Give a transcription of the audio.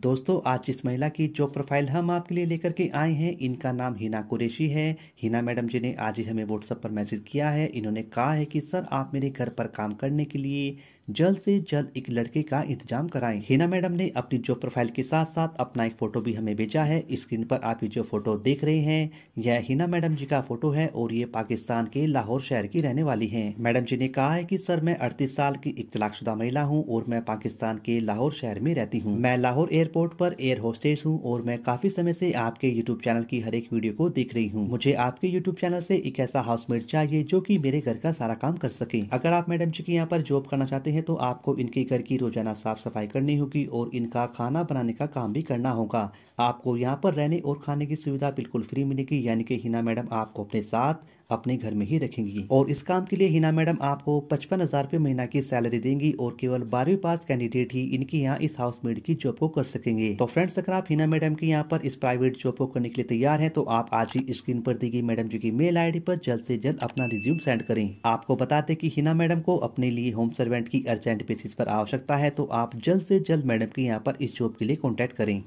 दोस्तों आज इस महिला की जो प्रोफाइल हम आपके लिए लेकर के आए हैं इनका नाम हिना कुरेशी है हिना मैडम जी ने आज ही हमें व्हाट्सएप पर मैसेज किया है इन्होंने कहा है कि सर आप मेरे घर पर काम करने के लिए जल्द से जल्द एक लड़के का इंतजाम कराएं हिना मैडम ने अपनी जॉब प्रोफाइल के साथ साथ अपना एक फोटो भी हमें भेजा है स्क्रीन पर आप ये जो फोटो देख रहे हैं यह हिना मैडम जी का फोटो है और ये पाकिस्तान के लाहौर शहर की रहने वाली है मैडम जी ने कहा है की सर मैं अड़तीस साल की एक महिला हूँ और मैं पाकिस्तान के लाहौर शहर में रहती हूँ मैं लाहौर एयर एयरपोर्ट पर एयर होस्टेस हूँ और मैं काफी समय से आपके यूट्यूब चैनल की हर एक वीडियो को देख रही हूँ मुझे आपके यूट्यूब चैनल से एक ऐसा हाउसमेट चाहिए जो कि मेरे घर का सारा काम कर सके अगर आप मैडम जी के यहाँ पर जॉब करना चाहते हैं तो आपको इनके घर की रोजाना साफ सफाई करनी होगी और इनका खाना बनाने का काम भी करना होगा आपको यहाँ पर रहने और खाने की सुविधा बिल्कुल फ्री मिलेगी यानी कि हिना मैडम आपको अपने साथ अपने घर में ही रखेंगी और इस काम के लिए हिना मैडम आपको पचपन हजार रूपए महीना की सैलरी देंगी और केवल बारहवीं पास कैंडिडेट ही इनकी यहाँ इस हाउसमेट की जॉब को कर सकेंगे तो फ्रेंड्स अगर आप हिना मैडम के यहाँ पर इस प्राइवेट जॉब को करने के लिए तैयार है तो आप आज ही स्क्रीन पर दी गई मैडम जी की मेल आईडी पर जल्द से जल्द अपना रिज्यूम सेंड करें आपको बताते कि हिना मैडम को अपने लिए होम सर्वेंट की अर्जेंट बेसिस पर आवश्यकता है तो आप जल्द से जल्द मैडम के यहाँ पर इस जॉब के लिए कॉन्टेक्ट करें